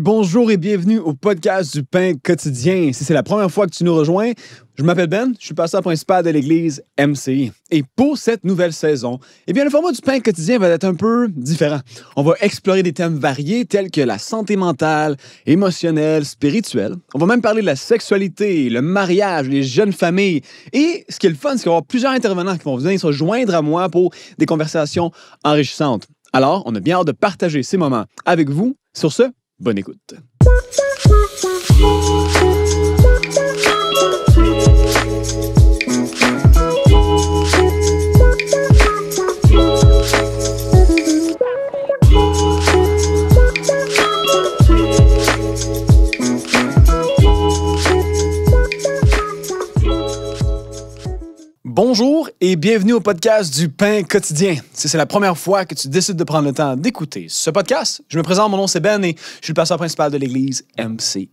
bonjour et bienvenue au podcast du pain quotidien. Si c'est la première fois que tu nous rejoins, je m'appelle Ben, je suis pasteur principal de l'église MCI. Et pour cette nouvelle saison, eh bien, le format du pain quotidien va être un peu différent. On va explorer des thèmes variés tels que la santé mentale, émotionnelle, spirituelle. On va même parler de la sexualité, le mariage, les jeunes familles. Et ce qui est le fun, c'est qu'il va y avoir plusieurs intervenants qui vont venir se joindre à moi pour des conversations enrichissantes. Alors, on a bien hâte de partager ces moments avec vous. Sur ce, Bonne écoute. Bonjour et bienvenue au podcast du Pain quotidien. Si c'est la première fois que tu décides de prendre le temps d'écouter ce podcast, je me présente, mon nom c'est Ben et je suis le pasteur principal de l'église MCI.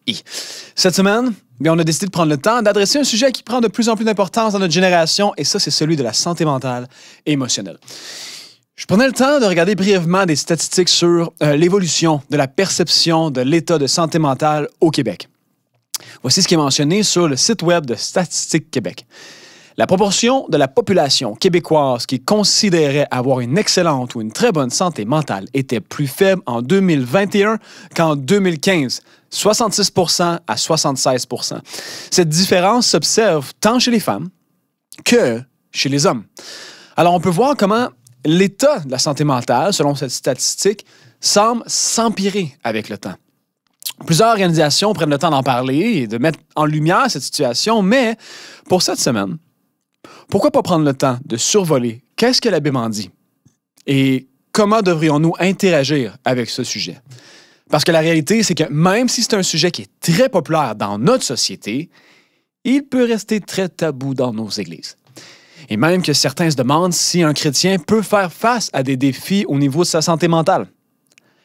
Cette semaine, bien, on a décidé de prendre le temps d'adresser un sujet qui prend de plus en plus d'importance dans notre génération et ça c'est celui de la santé mentale et émotionnelle. Je prenais le temps de regarder brièvement des statistiques sur euh, l'évolution de la perception de l'état de santé mentale au Québec. Voici ce qui est mentionné sur le site web de Statistique Québec. La proportion de la population québécoise qui considérait avoir une excellente ou une très bonne santé mentale était plus faible en 2021 qu'en 2015. 66 à 76 Cette différence s'observe tant chez les femmes que chez les hommes. Alors, on peut voir comment l'état de la santé mentale, selon cette statistique, semble s'empirer avec le temps. Plusieurs organisations prennent le temps d'en parler et de mettre en lumière cette situation, mais pour cette semaine, pourquoi pas prendre le temps de survoler qu'est-ce que la Bible dit et comment devrions-nous interagir avec ce sujet? Parce que la réalité, c'est que même si c'est un sujet qui est très populaire dans notre société, il peut rester très tabou dans nos églises. Et même que certains se demandent si un chrétien peut faire face à des défis au niveau de sa santé mentale.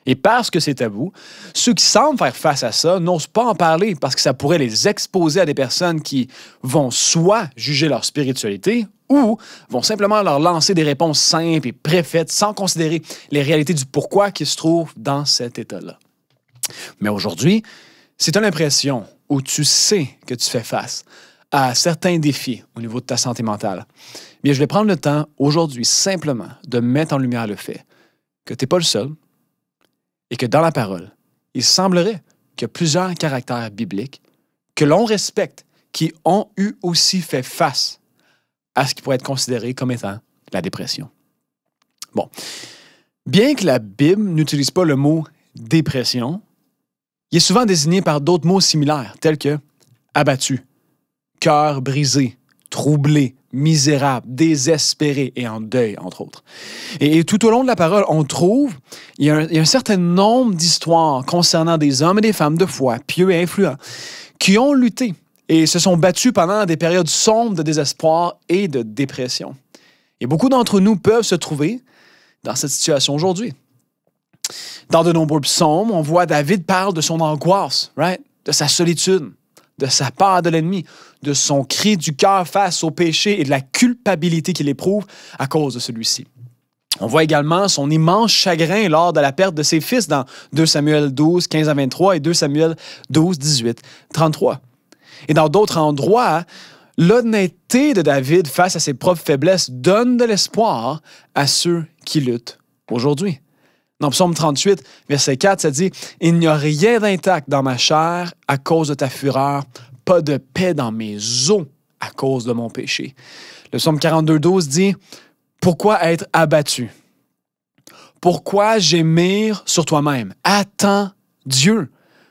Et parce que c'est tabou, ceux qui semblent faire face à ça n'osent pas en parler parce que ça pourrait les exposer à des personnes qui vont soit juger leur spiritualité ou vont simplement leur lancer des réponses simples et préfaites sans considérer les réalités du pourquoi qui se trouvent dans cet état-là. Mais aujourd'hui, c'est tu as l'impression où tu sais que tu fais face à certains défis au niveau de ta santé mentale, bien, je vais prendre le temps aujourd'hui simplement de mettre en lumière le fait que tu n'es pas le seul, et que dans la parole, il semblerait qu'il y a plusieurs caractères bibliques que l'on respecte qui ont eu aussi fait face à ce qui pourrait être considéré comme étant la dépression. Bon, bien que la Bible n'utilise pas le mot dépression, il est souvent désigné par d'autres mots similaires tels que abattu, cœur brisé, troublé, misérable, désespéré et en deuil, entre autres. Et, tout au long de la parole, on trouve, il y a un, certain nombre d'histoires concernant des hommes et des femmes de foi, pieux et influents, qui ont lutté et se sont battus pendant des périodes sombres de désespoir et de dépression. Et beaucoup d'entre nous peuvent se trouver dans cette situation aujourd'hui. Dans de nombreux psaumes, on voit David parle de son angoisse, de sa solitude, de sa peur de l'ennemi, de son cri du cœur face au péché et de la culpabilité qu'il éprouve à cause de celui-ci. On voit également son immense chagrin lors de la perte de ses fils dans 2 Samuel 12, 15 à 23 et 2 Samuel 12, 18, 33. Et dans d'autres endroits, l'honnêteté de David face à ses propres faiblesses donne de l'espoir à ceux qui luttent aujourd'hui. Dans Psaume 38, verset 4, ça dit Il n'y a rien d'intact dans ma chair à cause de ta fureur pas de paix dans mes os à cause de mon péché. Le psaume 42, 12 dit Pourquoi être abattu Pourquoi gémir sur toi-même Attends Dieu.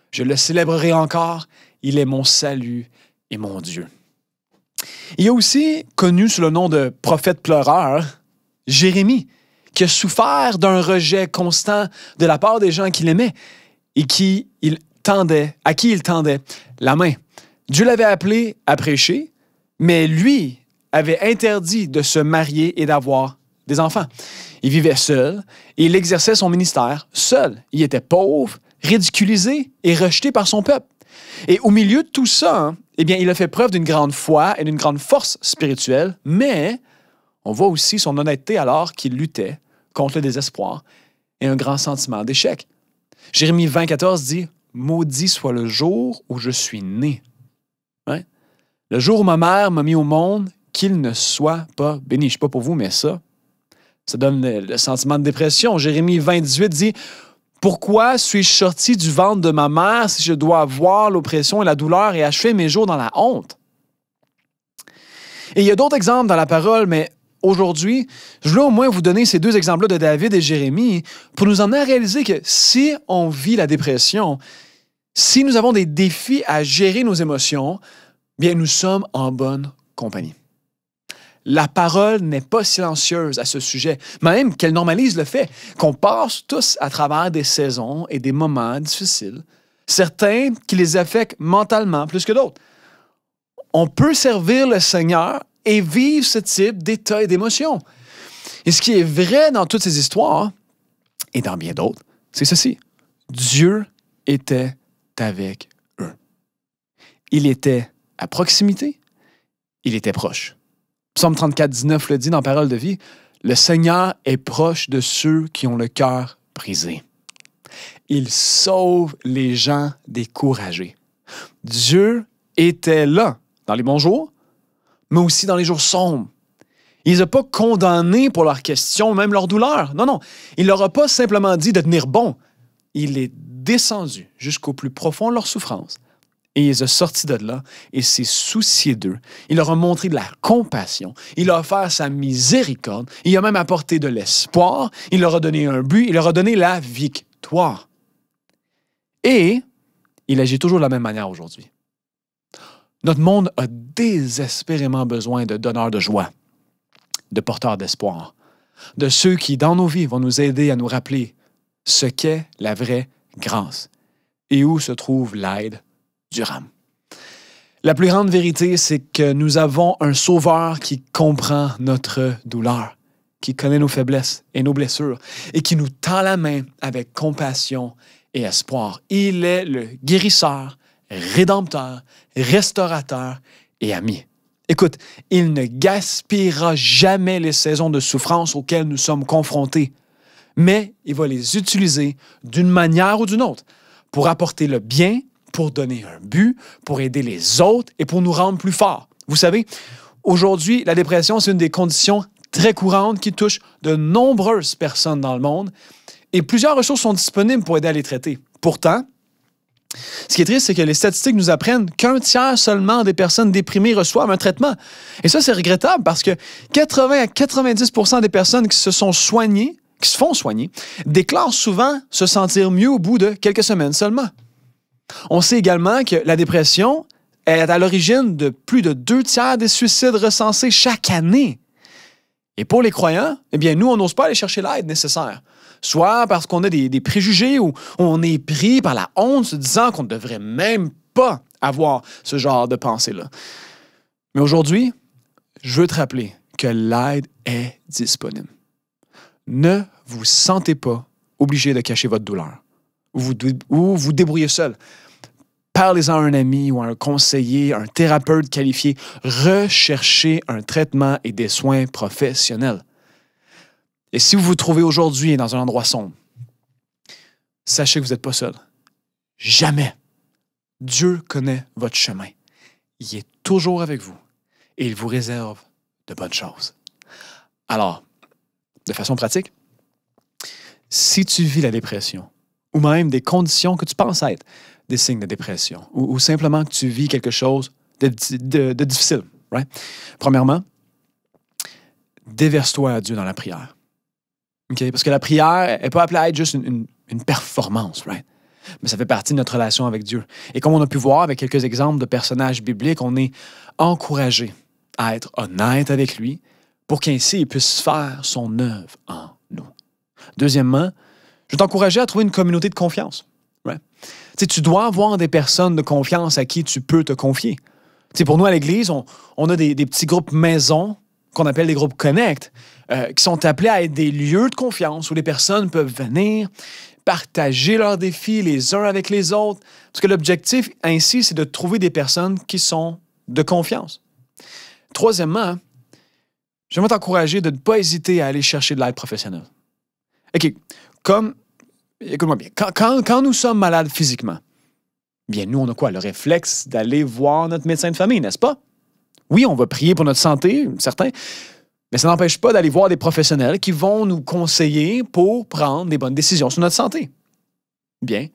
Je le célébrerai encore. Il est mon salut et mon Dieu. Il a aussi connu sous le nom de prophète pleureur, Jérémie, qui a souffert d'un rejet constant de la part des gens qu'il aimait et qui il tendait, à qui il tendait la main. Dieu l'avait appelé à prêcher, mais lui avait interdit de se marier et d'avoir des enfants. Il vivait seul et il exerçait son ministère seul. Il était pauvre, ridiculisé et rejeté par son peuple. Et au milieu de tout ça, hein, eh bien, il a fait preuve d'une grande foi et d'une grande force spirituelle, mais on voit aussi son honnêteté alors qu'il luttait contre le désespoir et un grand sentiment d'échec. Jérémie 20, 14 dit Maudit soit le jour où je suis né le jour où ma mère m'a mis au monde, qu'il ne soit pas béni. Je ne sais pas pour vous, mais ça, ça donne le, sentiment de dépression. Jérémie 28 dit Pourquoi suis-je sorti du ventre de ma mère si je dois voir l'oppression et la douleur et achever mes jours dans la honte Et il y a d'autres exemples dans la parole, mais aujourd'hui, je voulais au moins vous donner ces deux exemples-là de David et Jérémie pour nous en réaliser que si on vit la dépression, si nous avons des défis à gérer nos émotions, bien nous sommes en bonne compagnie. La parole n'est pas silencieuse à ce sujet, même qu'elle normalise le fait qu'on passe tous à travers des saisons et des moments difficiles, certains qui les affectent mentalement plus que d'autres. On peut servir le Seigneur et vivre ce type d'état et d'émotion. Et ce qui est vrai dans toutes ces histoires, et dans bien d'autres, c'est ceci. Dieu était avec eux. Il était à proximité, il était proche. Psalm 34, 19 le dit dans Parole de vie, le Seigneur est proche de ceux qui ont le cœur brisé. Il sauve les gens découragés. Dieu était là dans les bons jours, mais aussi dans les jours sombres. Il ne pas condamné pour leurs questions, même leurs douleurs. Non, non. Il ne leur a pas simplement dit de tenir bon. Il est descendu jusqu'au plus profond de leur souffrances. Et il les a sortis de là et s'est soucié d'eux. Il leur a montré de la compassion. Il a offert sa miséricorde. Il a même apporté de l'espoir. Il leur a donné un but. Il leur a donné la victoire. Et il agit toujours de la même manière aujourd'hui. Notre monde a désespérément besoin de donneurs de joie, de porteurs d'espoir, de ceux qui, dans nos vies, vont nous aider à nous rappeler ce qu'est la vraie grâce et où se trouve l'aide la plus grande vérité, c'est que nous avons un Sauveur qui comprend notre douleur, qui connaît nos faiblesses et nos blessures, et qui nous tend la main avec compassion et espoir. Il est le guérisseur, rédempteur, restaurateur et ami. Écoute, il ne gaspillera jamais les saisons de souffrance auxquelles nous sommes confrontés, mais il va les utiliser d'une manière ou d'une autre pour apporter le bien pour donner un but, pour aider les autres et pour nous rendre plus forts. Vous savez, aujourd'hui, la dépression, c'est une des conditions très courantes qui touche de nombreuses personnes dans le monde et plusieurs ressources sont disponibles pour aider à les traiter. Pourtant, ce qui est triste, c'est que les statistiques nous apprennent qu'un tiers seulement des personnes déprimées reçoivent un traitement. Et ça, c'est regrettable parce que 80 à 90 des personnes qui se sont soignées, qui se font soigner, déclarent souvent se sentir mieux au bout de quelques semaines seulement. On sait également que la dépression est à l'origine de plus de deux tiers des suicides recensés chaque année. Et pour les croyants, eh bien, nous, on n'ose pas aller chercher l'aide nécessaire. Soit parce qu'on a des, des, préjugés ou on est pris par la honte se disant qu'on ne devrait même pas avoir ce genre de pensée-là. Mais aujourd'hui, je veux te rappeler que l'aide est disponible. Ne vous sentez pas obligé de cacher votre douleur ou vous, vous débrouillez seul. Parlez-en à un ami ou à un conseiller, un thérapeute qualifié. Recherchez un traitement et des soins professionnels. Et si vous vous trouvez aujourd'hui dans un endroit sombre, sachez que vous n'êtes pas seul. Jamais. Dieu connaît votre chemin. Il est toujours avec vous et il vous réserve de bonnes choses. Alors, de façon pratique, si tu vis la dépression, ou même des conditions que tu penses être des signes de dépression, ou, simplement que tu vis quelque chose de, difficile. Right? Premièrement, déverse-toi à Dieu dans la prière. Parce que la prière n'est pas appelée à être juste une, une, performance, right? mais ça fait partie de notre relation avec Dieu. Et comme on a pu voir avec quelques exemples de personnages bibliques, on est encouragé à être honnête avec lui pour qu'ainsi il puisse faire son œuvre en nous. Deuxièmement, je vais t'encourager à trouver une communauté de confiance. Tu dois avoir des personnes de confiance à qui tu peux te confier. pour nous, à l'Église, on, a des, petits groupes maison qu'on appelle des groupes Connect, euh, qui sont appelés à être des lieux de confiance où les personnes peuvent venir, partager leurs défis les uns avec les autres. Parce que l'objectif, ainsi, c'est de trouver des personnes qui sont de confiance. Troisièmement, je vais t'encourager de ne pas hésiter à aller chercher de l'aide professionnelle. OK, comme, écoute-moi bien, quand, nous sommes malades physiquement, bien nous, on a quoi? Le réflexe d'aller voir notre médecin de famille, n'est-ce pas? Oui, on va prier pour notre santé, certains, mais ça n'empêche pas d'aller voir des professionnels qui vont nous conseiller pour prendre des bonnes décisions sur notre santé. Bien,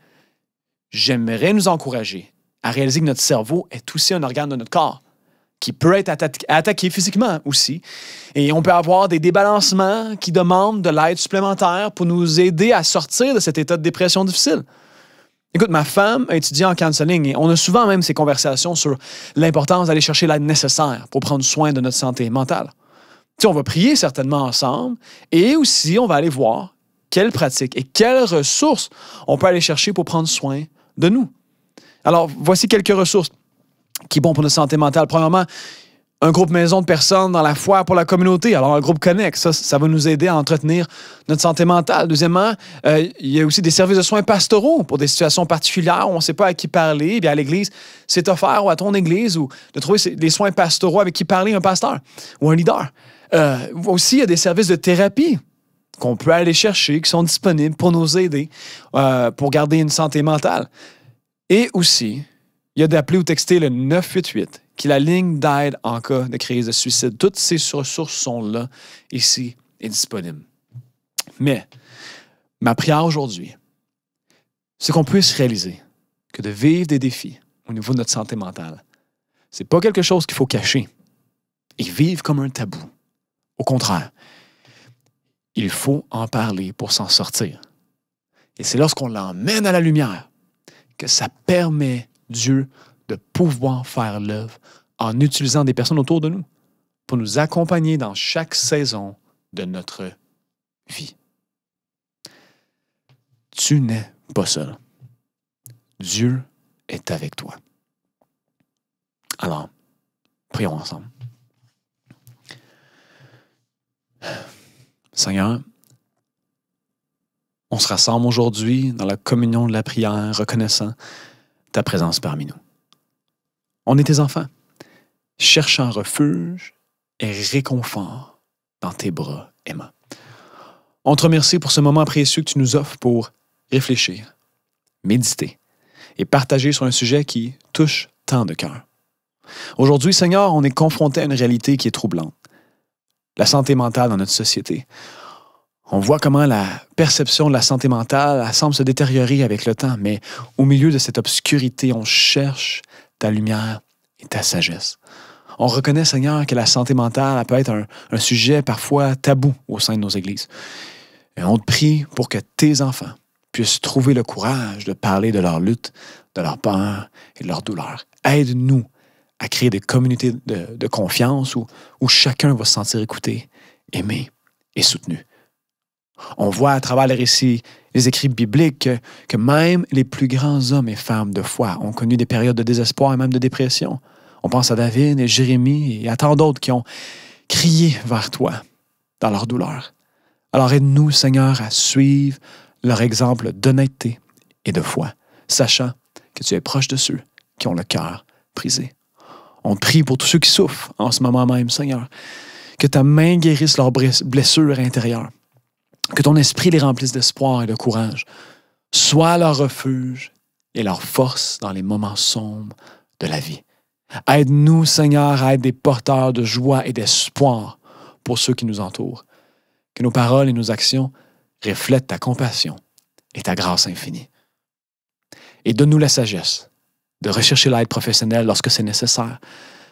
j'aimerais nous encourager à réaliser que notre cerveau est aussi un organe de notre corps qui peut être attaqué physiquement aussi. Et on peut avoir des débalancements qui demandent de l'aide supplémentaire pour nous aider à sortir de cet état de dépression difficile. Écoute, ma femme a étudié en counseling et on a souvent même ces conversations sur l'importance d'aller chercher l'aide nécessaire pour prendre soin de notre santé mentale. on va prier certainement ensemble et aussi on va aller voir quelles pratiques et quelles ressources on peut aller chercher pour prendre soin de nous. Alors, voici quelques ressources qui est bon pour notre santé mentale. Premièrement, un groupe maison de personnes dans la foi pour la communauté. Alors, un groupe Connect, ça, ça va nous aider à entretenir notre santé mentale. Deuxièmement, euh, il y a aussi des services de soins pastoraux pour des situations particulières où on ne sait pas à qui parler. Eh bien, à l'église, c'est offert ou à ton église ou de trouver des soins pastoraux avec qui parler un pasteur ou un leader. Euh, aussi, il y a des services de thérapie qu'on peut aller chercher, qui sont disponibles pour nous aider, euh, pour garder une santé mentale. Et aussi, il y a d'appeler ou texter le 988, qui est la ligne d'aide en cas de crise de suicide. Toutes ces ressources sont là, ici, et disponibles. Mais ma prière aujourd'hui, c'est qu'on puisse réaliser que de vivre des défis au niveau de notre santé mentale, ce n'est pas quelque chose qu'il faut cacher et vivre comme un tabou. Au contraire, il faut en parler pour s'en sortir. Et c'est lorsqu'on l'emmène à la lumière que ça permet Dieu de pouvoir faire l'œuvre en utilisant des personnes autour de nous pour nous accompagner dans chaque saison de notre vie. Tu n'es pas seul. Dieu est avec toi. Alors, prions ensemble. Seigneur, on se rassemble aujourd'hui dans la communion de la prière, reconnaissant ta présence parmi nous. On est tes enfants, cherchant refuge et réconfort dans tes bras Emma. On te remercie pour ce moment précieux que tu nous offres pour réfléchir, méditer et partager sur un sujet qui touche tant de cœurs. Aujourd'hui, Seigneur, on est confronté à une réalité qui est troublante. La santé mentale dans notre société on voit comment la perception de la santé mentale semble se détériorer avec le temps, mais au milieu de cette obscurité, on cherche ta lumière et ta sagesse. On reconnaît, Seigneur, que la santé mentale peut être un, sujet parfois tabou au sein de nos églises. Et on te prie pour que tes enfants puissent trouver le courage de parler de leur lutte, de leur peur et de leur douleur. Aide-nous à créer des communautés de, confiance où, où chacun va se sentir écouté, aimé et soutenu. On voit à travers les récits, les écrits bibliques, que même les plus grands hommes et femmes de foi ont connu des périodes de désespoir et même de dépression. On pense à David et Jérémie et à tant d'autres qui ont crié vers toi dans leur douleur. Alors aide-nous, Seigneur, à suivre leur exemple d'honnêteté et de foi, sachant que tu es proche de ceux qui ont le cœur brisé. On prie pour tous ceux qui souffrent en ce moment même, Seigneur, que ta main guérisse leurs blessures intérieures que ton esprit les remplisse d'espoir et de courage. Sois leur refuge et leur force dans les moments sombres de la vie. Aide-nous, Seigneur, à être des porteurs de joie et d'espoir pour ceux qui nous entourent. Que nos paroles et nos actions reflètent ta compassion et ta grâce infinie. Et donne-nous la sagesse de rechercher l'aide professionnelle lorsque c'est nécessaire,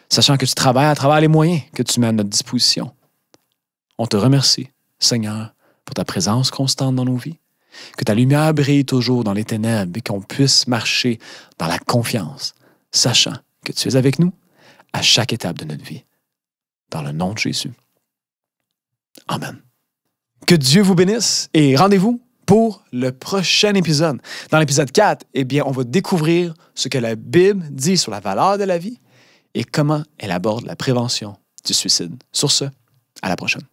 sachant que tu travailles à travers les moyens que tu mets à notre disposition. On te remercie, Seigneur, pour ta présence constante dans nos vies. Que ta lumière brille toujours dans les ténèbres et qu'on puisse marcher dans la confiance, sachant que tu es avec nous à chaque étape de notre vie. Dans le nom de Jésus. Amen. Que Dieu vous bénisse et rendez-vous pour le prochain épisode. Dans l'épisode 4, eh bien, on va découvrir ce que la Bible dit sur la valeur de la vie et comment elle aborde la prévention du suicide. Sur ce, à la prochaine.